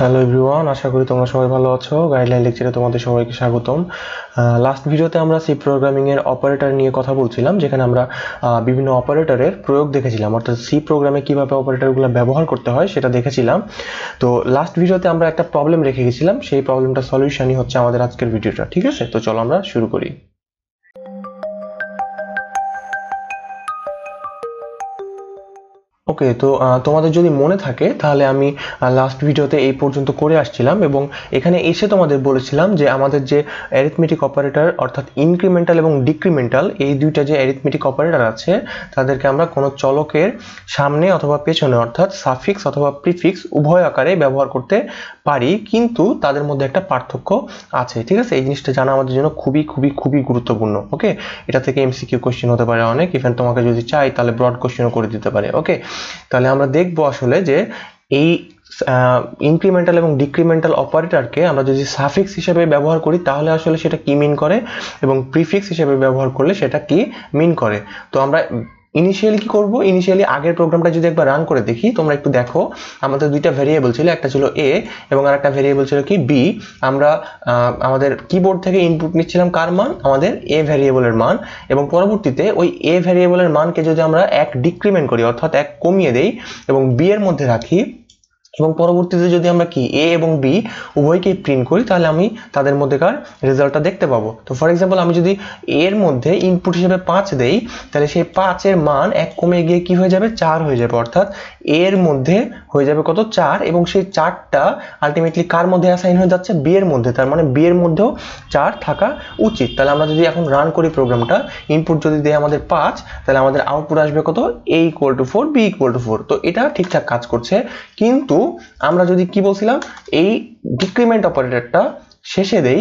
hello everyone আশা করি তোমরা সবাই ভালো আছো গাইডলাইন লেকচারে তোমাদের সবাইকে স্বাগতম লাস্ট ভিডিওতে আমরা সি প্রোগ্রামিংয়ের অপারেটর নিয়ে কথা বলছিলাম যেখানে আমরা বিভিন্ন অপারেটরের প্রয়োগ দেখেছিলাম অর্থাৎ সি প্রোগ্রামে কীভাবে অপারেটরগুলো ব্যবহার করতে হয় সেটা দেখেছিলাম তো লাস্ট ভিডিওতে আমরা একটা প্রবলেম রেখে গেছিলাম সেই প্রবলেমটা সলিউশনই হচ্ছে আমাদের আজকের ভিডিওটা ঠিক আছে তো চলো আমরা শুরু করি ওকে তো তোমাদের যদি মনে থাকে তাহলে আমি লাস্ট ভিডিওতে এই পর্যন্ত করে আসছিলাম এবং এখানে এসে তোমাদের বলেছিলাম যে আমাদের যে অ্যারিথমেটিক অপারেটর অর্থাৎ ইনক্রিমেন্টাল এবং ডিক্রিমেন্টাল এই দুইটা যে অ্যারিথমেটিক অপারেটর আছে তাদেরকে আমরা কোনো চলকের সামনে অথবা পেছনে অর্থাৎ সাফিক্স অথবা প্রিফিক্স উভয় আকারে ব্যবহার করতে পারি কিন্তু তাদের মধ্যে একটা পার্থক্য আছে ঠিক আছে এই জিনিসটা জানা আমাদের জন্য খুবই খুবই খুবই গুরুত্বপূর্ণ ওকে এটা থেকে কিউ কোশ্চেন হতে পারে অনেক ইভেন তোমাকে যদি চাই তাহলে ব্রড কোশ্চেনও করে দিতে পারে ওকে তাহলে আমরা দেখব আসলে যে এই ইনক্রিমেন্টাল এবং ডিক্রিমেন্টাল অপারেটরকে আমরা যদি সাফিক্স হিসেবে ব্যবহার করি তাহলে আসলে সেটা কি মিন করে এবং প্রিফিক্স হিসেবে ব্যবহার করলে সেটা কি মিন করে তো আমরা ইনিশিয়ালি কি করব ইনিশিয়ালি আগের প্রোগ্রামটা যদি একবার রান করে দেখি তোমরা একটু দেখো আমাদের দুইটা ভেরিয়েবল ছিল একটা ছিল এ এবং আর একটা ভেরিয়েবল ছিল কি বি আমরা আমাদের কিবোর্ড থেকে ইনপুট নিচ্ছিলাম কার মান আমাদের এ ভেরিয়েবলের মান এবং পরবর্তীতে ওই এ ভেরিয়েবলের মানকে যদি আমরা এক ডিক্রিমেন্ট করি অর্থাৎ এক কমিয়ে দেই এবং বি এর মধ্যে রাখি এবং পরবর্তীতে যদি আমরা কি এ এবং বি উভয়কেই প্রিন্ট করি তাহলে আমি তাদের মধ্যেকার রেজাল্টটা দেখতে পাবো তো ফর এক্সাম্পল আমি যদি এর মধ্যে ইনপুট হিসেবে পাঁচ দেই তাহলে সেই পাঁচের মান এক কমে গিয়ে কি হয়ে যাবে চার হয়ে যাবে অর্থাৎ এর মধ্যে হয়ে যাবে কত চার এবং সেই চারটা আলটিমেটলি কার মধ্যে অ্যাসাইন হয়ে যাচ্ছে বি এর মধ্যে তার মানে বি এর মধ্যেও চার থাকা উচিত তাহলে আমরা যদি এখন রান করি প্রোগ্রামটা ইনপুট যদি দেয় আমাদের পাঁচ তাহলে আমাদের আউটপুট আসবে কত A equal to four B equal to four তো এটা ঠিকঠাক কাজ করছে কিন্তু আমরা যদি কি বলছিলাম এই ডিক্রিমেন্ট অপারেটরটা শেষে দেই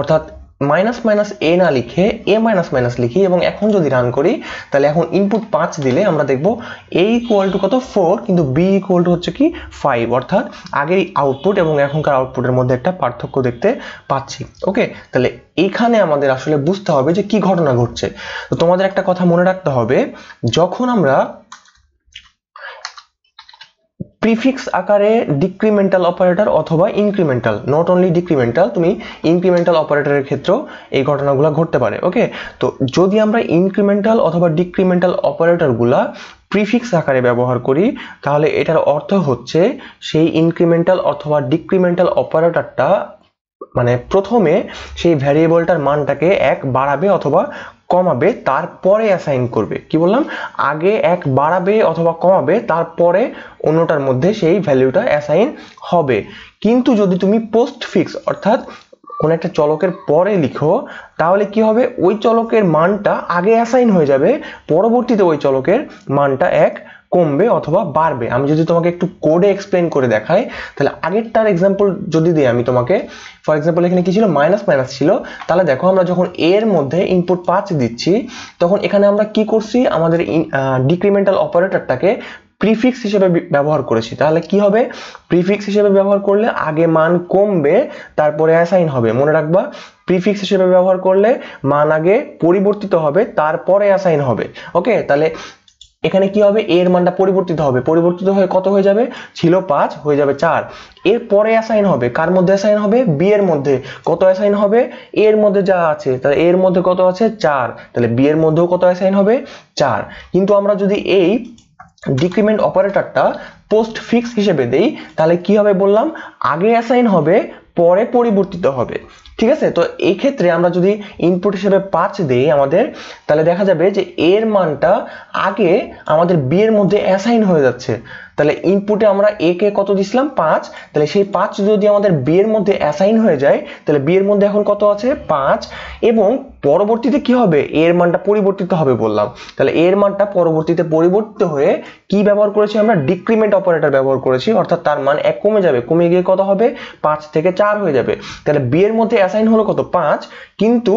অর্থাৎ মাইনাস মাইনাস এ না লিখে এ মাইনাস মাইনাস লিখি এবং এখন যদি রান করি তাহলে এখন ইনপুট পাঁচ দিলে আমরা দেখব এ ইকুয়াল টু কত ফোর কিন্তু বি ইকুয়াল টু হচ্ছে কি ফাইভ অর্থাৎ আগের আউটপুট এবং এখনকার আউটপুটের মধ্যে একটা পার্থক্য দেখতে পাচ্ছি ওকে তাহলে এইখানে আমাদের আসলে বুঝতে হবে যে কি ঘটনা ঘটছে তো তোমাদের একটা কথা মনে রাখতে হবে যখন আমরা প্রিফিক্স আকারে ডিক্রিমেন্টাল অপারেটর অথবা ইনক্রিমেন্টাল নট অনলি ডিক্রিমেন্টাল তুমি ইনক্রিমেন্টাল অপারেটরের ক্ষেত্রেও এই ঘটনাগুলো ঘটতে পারে ওকে তো যদি আমরা ইনক্রিমেন্টাল অথবা ডিক্রিমেন্টাল অপারেটরগুলা প্রিফিক্স আকারে ব্যবহার করি তাহলে এটার অর্থ হচ্ছে সেই ইনক্রিমেন্টাল অথবা ডিক্রিমেন্টাল অপারেটরটা মানে প্রথমে সেই ভ্যারিয়েবলটার মানটাকে এক বাড়াবে অথবা কমাবে তারপরে অ্যাসাইন করবে কি বললাম আগে এক বাড়াবে অথবা কমাবে তারপরে অন্যটার মধ্যে সেই ভ্যালুটা অ্যাসাইন হবে কিন্তু যদি তুমি পোস্ট ফিক্স অর্থাৎ কোনো একটা চলকের পরে লিখো তাহলে কি হবে ওই চলকের মানটা আগে অ্যাসাইন হয়ে যাবে পরবর্তীতে ওই চলকের মানটা এক কমবে অথবা বাড়বে আমি যদি তোমাকে একটু কোডে এক্সপ্লেন করে দেখাই তাহলে আগেরটার এক্সাম্পল যদি দিই আমি তোমাকে ফর এক্সাম্পল এখানে কি ছিল মাইনাস মাইনাস ছিল তাহলে দেখো আমরা যখন এর মধ্যে ইনপুট পাঁচ দিচ্ছি তখন এখানে আমরা কি করছি আমাদের ডিক্রিমেন্টাল অপারেটরটাকে প্রিফিক্স হিসেবে ব্যবহার করেছি তাহলে কি হবে প্রিফিক্স হিসেবে ব্যবহার করলে আগে মান কমবে তারপরে অ্যাসাইন হবে মনে রাখবা প্রিফিক্স হিসেবে ব্যবহার করলে মান আগে পরিবর্তিত হবে তারপরে অ্যাসাইন হবে ওকে তাহলে এখানে কি হবে এর মানটা পরিবর্তিত হবে পরিবর্তিত হয়ে কত হয়ে যাবে ছিল পাঁচ হয়ে যাবে চার এর পরে অ্যাসাইন হবে কার মধ্যে অ্যাসাইন হবে বি এর মধ্যে কত অ্যাসাইন হবে এর মধ্যে যা আছে তাহলে এর মধ্যে কত আছে চার তাহলে বি এর মধ্যেও কত অ্যাসাইন হবে চার কিন্তু আমরা যদি এই ডিক্রিমেন্ট অপারেটরটা পোস্ট ফিক্স হিসেবে দেই তাহলে কি হবে বললাম আগে অ্যাসাইন হবে পরে পরিবর্তিত হবে ঠিক আছে তো এই ক্ষেত্রে আমরা যদি ইনপুট হিসেবে পাঁচ দেই আমাদের তাহলে দেখা যাবে যে এর মানটা আগে আমাদের বি এর মধ্যে অ্যাসাইন হয়ে যাচ্ছে তাহলে ইনপুটে আমরা এ কে কত দিছিলাম পাঁচ তাহলে সেই পাঁচ যদি আমাদের বি এর মধ্যে অ্যাসাইন হয়ে যায় তাহলে বি এর মধ্যে এখন কত আছে পাঁচ এবং পরবর্তীতে কি হবে এর মানটা পরিবর্তিত হবে বললাম তাহলে এর মানটা পরবর্তীতে পরিবর্তিত হয়ে কি ব্যবহার করেছি আমরা ডিক্রিমেন্ট অপারেটর ব্যবহার করেছি অর্থাৎ তার মান এক কমে যাবে কমে গিয়ে কত হবে পাঁচ থেকে চার হয়ে যাবে তাহলে বি এর মধ্যে অ্যাসাইন হলো কত পাঁচ কিন্তু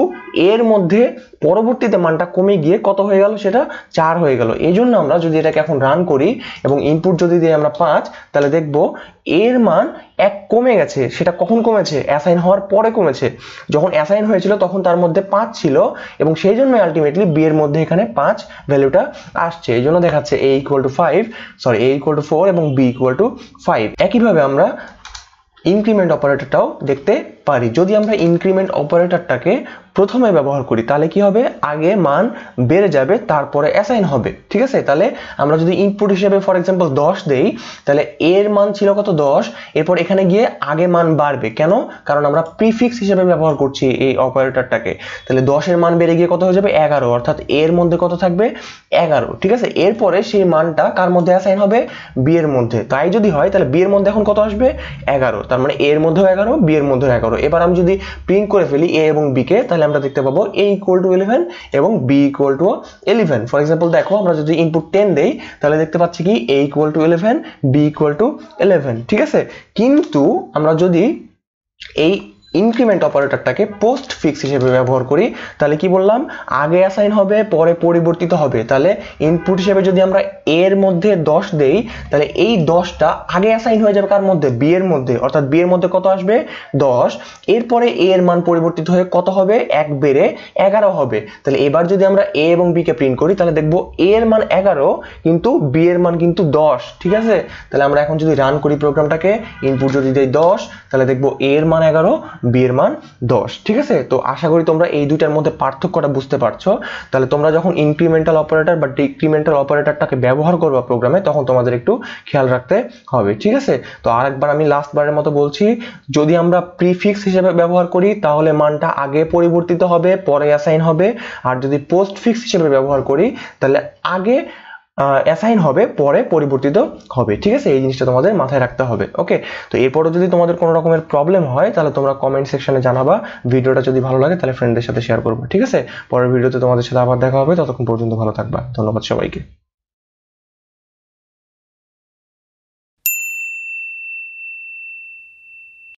এর মধ্যে পরবর্তীতে মানটা কমে গিয়ে কত হয়ে গেল সেটা চার হয়ে গেল এই জন্য আমরা যদি এটাকে এখন রান করি এবং ইনপুট যদি যদি দিই আমরা পাঁচ তাহলে দেখব এর মান এক কমে গেছে সেটা কখন কমেছে অ্যাসাইন হওয়ার পরে কমেছে যখন অ্যাসাইন হয়েছিল তখন তার মধ্যে পাঁচ ছিল এবং সেই জন্য আলটিমেটলি বি এর মধ্যে এখানে পাঁচ ভ্যালুটা আসছে এই জন্য দেখাচ্ছে A equal to five sorry A equal to four এবং বি ইকুয়াল টু ফাইভ একইভাবে আমরা ইনক্রিমেন্ট অপারেটরটাও দেখতে পারি যদি আমরা ইনক্রিমেন্ট অপারেটরটাকে প্রথমে ব্যবহার করি তাহলে কি হবে আগে মান বেড়ে যাবে তারপরে অ্যাসাইন হবে ঠিক আছে তাহলে আমরা যদি ইনপুট হিসেবে ফর এক্সাম্পল দশ দেই তাহলে এর মান ছিল কত দশ এরপর এখানে গিয়ে আগে মান বাড়বে কেন কারণ আমরা প্রিফিক্স হিসেবে ব্যবহার করছি এই অপারেটরটাকে তাহলে দশের মান বেড়ে গিয়ে কত হয়ে যাবে এগারো অর্থাৎ এর মধ্যে কত থাকবে এগারো ঠিক আছে এরপরে সেই মানটা কার মধ্যে অ্যাসাইন হবে বিয়ের মধ্যে তাই যদি হয় তাহলে বিয়ের মধ্যে এখন কত আসবে এগারো তার মানে এর মধ্যেও এগারো বিয়ের মধ্যেও এগারো করো এবার আমি যদি প্রিন্ট করে ফেলি এ এবং বি কে তাহলে আমরা দেখতে পাবো এ ইকুয়াল টু ইলেভেন এবং B equal to eleven for example দেখো আমরা যদি ইনপুট টেন দেই তাহলে দেখতে পাচ্ছি কি A equal to eleven B equal to eleven ঠিক আছে কিন্তু আমরা যদি এই ইনক্রিমেন্ট অপারেটরটাকে পোস্ট ফিক্স হিসেবে ব্যবহার করি তাহলে কি বললাম আগে অ্যাসাইন হবে পরে পরিবর্তিত হবে তাহলে ইনপুট হিসেবে যদি আমরা এর মধ্যে দশ দেই তাহলে এই দশটা আগে অ্যাসাইন হয়ে যাবে কার মধ্যে বি এর মধ্যে অর্থাৎ বি এর মধ্যে কত আসবে দশ এরপরে এ এর মান পরিবর্তিত হয়ে কত হবে এক বেড়ে এগারো হবে তাহলে এবার যদি আমরা এ এবং বিকে প্রিন্ট করি তাহলে দেখবো এ এর মান এগারো কিন্তু বি এর মান কিন্তু দশ ঠিক আছে তাহলে আমরা এখন যদি রান করি প্রোগ্রামটাকে ইনপুট যদি দেই দশ তাহলে দেখবো এ এর মান এগারো বিয়ের এর মান দশ ঠিক আছে তো আশা করি তোমরা এই দুইটার মধ্যে পার্থক্যটা বুঝতে পারছো তাহলে তোমরা যখন ইনক্রিমেন্টাল অপারেটর বা ডিক্রিমেন্টাল অপারেটরটাকে ব্যবহার করবে প্রোগ্রামে তখন তোমাদের একটু খেয়াল রাখতে হবে ঠিক আছে তো আরেকবার আমি লাস্ট বারের মতো বলছি যদি আমরা প্রিফিক্স হিসেবে ব্যবহার করি তাহলে মানটা আগে পরিবর্তিত হবে পরে অ্যাসাইন হবে আর যদি পোস্টফিক্স হিসেবে ব্যবহার করি তাহলে আগে অ্যাসাইন হবে পরে পরিবর্তিত হবে ঠিক আছে এই জিনিসটা তোমাদের মাথায় রাখতে হবে ওকে তো এরপরও যদি তোমাদের কোনো রকমের প্রবলেম হয় তাহলে তোমরা কমেন্ট সেকশনে জানাবা ভিডিওটা যদি ভালো লাগে তাহলে ফ্রেন্ডদের সাথে শেয়ার করবো ঠিক আছে পরের ভিডিওতে তোমাদের সাথে আবার দেখা হবে ততক্ষণ পর্যন্ত ভালো থাকবা ধন্যবাদ সবাইকে